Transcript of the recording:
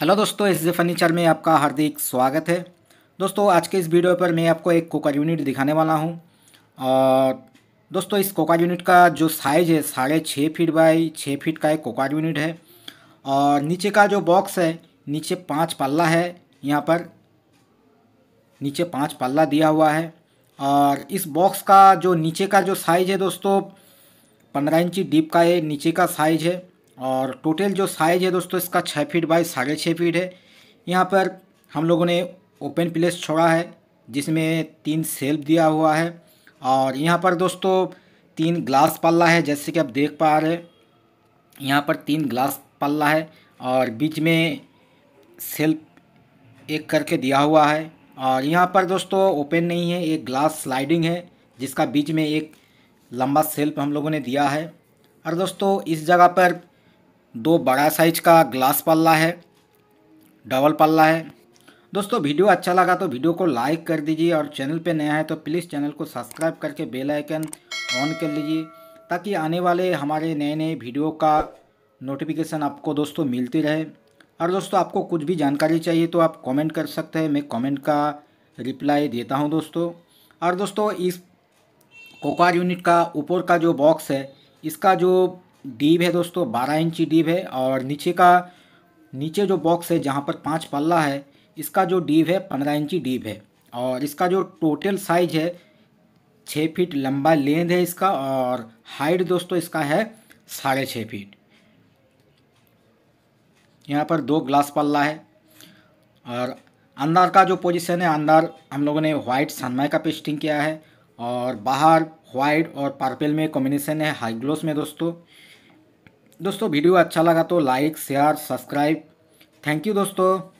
hello दोस्तों इस furniture में आपका हार्दिक स्वागत है दोस्तों आज के इस वीडियो पर मैं आपको एक कोका यूनिट दिखाने वाला हूं और दोस्तों इस कोका यूनिट का जो साइज़ है साढ़े छः फीट बाई छः फीट का एक कोका यूनिट है और नीचे का जो बॉक्स है नीचे पाँच पल्ला है यहाँ पर नीचे पाँच पल्ला दिया हुआ है और इस बॉक्स का जो नीचे का जो साइज़ है दोस्तों पंद्रह इंची डीप का ये नीचे का साइज़ है और टोटल जो साइज़ है दोस्तों इसका छः फीट बाई साढ़े छः फीट है यहाँ पर हम लोगों ने ओपन प्लेस छोड़ा है जिसमें तीन सेल्फ दिया हुआ है और यहाँ पर दोस्तों तीन ग्लास पल्ला है जैसे कि आप देख पा रहे यहाँ पर तीन ग्लास पल्ला है और बीच में सेल्फ एक करके दिया हुआ है और यहाँ पर दोस्तों ओपन नहीं है एक ग्लास स्लाइडिंग है जिसका बीच में एक लंबा सेल्फ हम लोगों ने दिया है और दोस्तों इस जगह पर दो बड़ा साइज का ग्लास पल्ला है डबल पल्ला है दोस्तों वीडियो अच्छा लगा तो वीडियो को लाइक कर दीजिए और चैनल पे नया है तो प्लीज़ चैनल को सब्सक्राइब करके बेल आइकन ऑन कर लीजिए ताकि आने वाले हमारे नए नए वीडियो का नोटिफिकेशन आपको दोस्तों मिलती रहे और दोस्तों आपको कुछ भी जानकारी चाहिए तो आप कमेंट कर सकते हैं मैं कमेंट का रिप्लाई देता हूँ दोस्तों और दोस्तों इस कोकार यूनिट का ऊपर का जो बॉक्स है इसका जो डीप है दोस्तों बारह इंची डीप है और नीचे का नीचे जो बॉक्स है जहाँ पर पाँच पल्ला है इसका जो डीप है पंद्रह इंची डीप है और इसका जो टोटल साइज है छः फीट लंबा लेंथ है इसका और हाइट दोस्तों इसका है साढ़े छः फीट यहाँ पर दो ग्लास पल्ला है और अंदर का जो पोजीशन है अंदर हम लोगों ने वाइट सनमाई का पेस्टिंग किया है और बाहर वाइट और पर्पल में कॉम्बिनेशन है हाई ग्लोस में दोस्तों दोस्तों वीडियो अच्छा लगा तो like share subscribe thank you दोस्तों